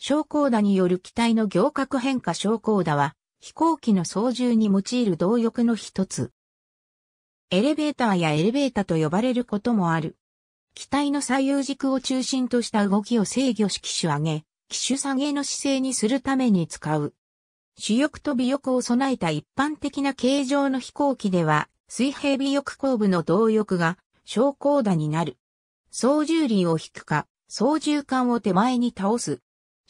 昇降打による機体の行角変化昇降打は、飛行機の操縦に用いる動力の一つ。エレベーターやエレベータと呼ばれることもある。機体の左右軸を中心とした動きを制御し機種上げ、機種下げの姿勢にするために使う。主翼と尾翼を備えた一般的な形状の飛行機では、水平尾翼後部の動翼が昇降打になる。操縦輪を引くか、操縦桿を手前に倒す、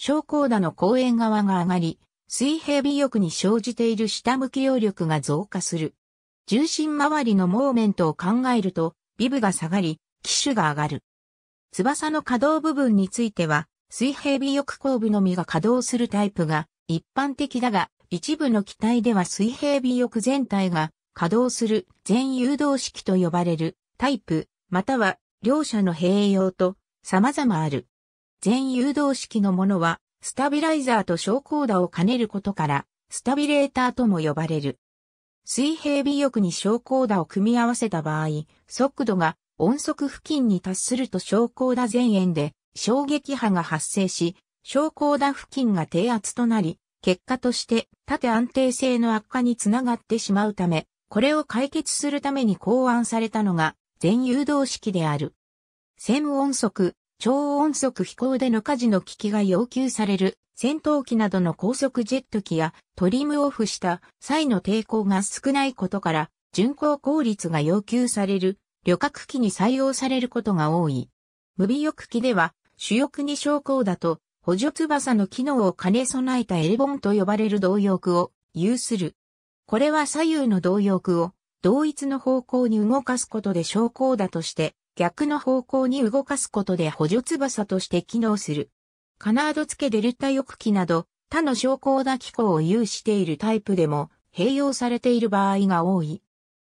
昇降打の公園側が上がり、水平尾翼に生じている下向き揚力が増加する。重心周りのモーメントを考えると、尾部が下がり、機種が上がる。翼の可動部分については、水平尾翼後部のみが稼働するタイプが一般的だが、一部の機体では水平尾翼全体が稼働する全誘導式と呼ばれるタイプ、または両者の併用と様々ある。全誘導式のものは、スタビライザーと昇降打を兼ねることから、スタビレーターとも呼ばれる。水平尾翼に昇降打を組み合わせた場合、速度が音速付近に達すると昇降打前縁で衝撃波が発生し、昇降打付近が低圧となり、結果として縦安定性の悪化につながってしまうため、これを解決するために考案されたのが全誘導式である。専音速、超音速飛行での火事の危機が要求される戦闘機などの高速ジェット機やトリムオフした際の抵抗が少ないことから巡航効率が要求される旅客機に採用されることが多い。無尾翼機では主翼に昇降だと補助翼の機能を兼ね備えたエルボンと呼ばれる動翼を有する。これは左右の動翼を同一の方向に動かすことで昇降だとして逆の方向に動かすことで補助翼として機能する。カナード付けデルタ翼機など他の昇降打機構を有しているタイプでも併用されている場合が多い。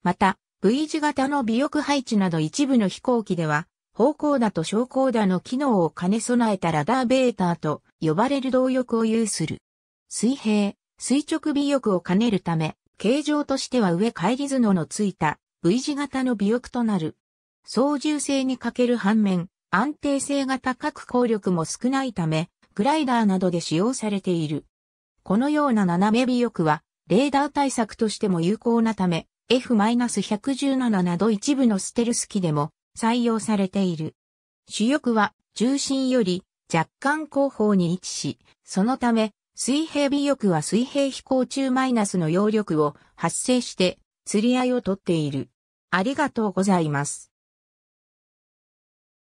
また、V 字型の尾翼配置など一部の飛行機では、方向打と昇降打の機能を兼ね備えたラダーベーターと呼ばれる動翼を有する。水平、垂直尾翼を兼ねるため、形状としては上返り角のついた V 字型の尾翼となる。操縦性に欠ける反面、安定性が高く効力も少ないため、グライダーなどで使用されている。このような斜め尾翼は、レーダー対策としても有効なため、F-117 など一部のステルス機でも採用されている。主翼は重心より若干後方に位置し、そのため水平尾翼は水平飛行中マイナスの揚力を発生して釣り合いをとっている。ありがとうございます。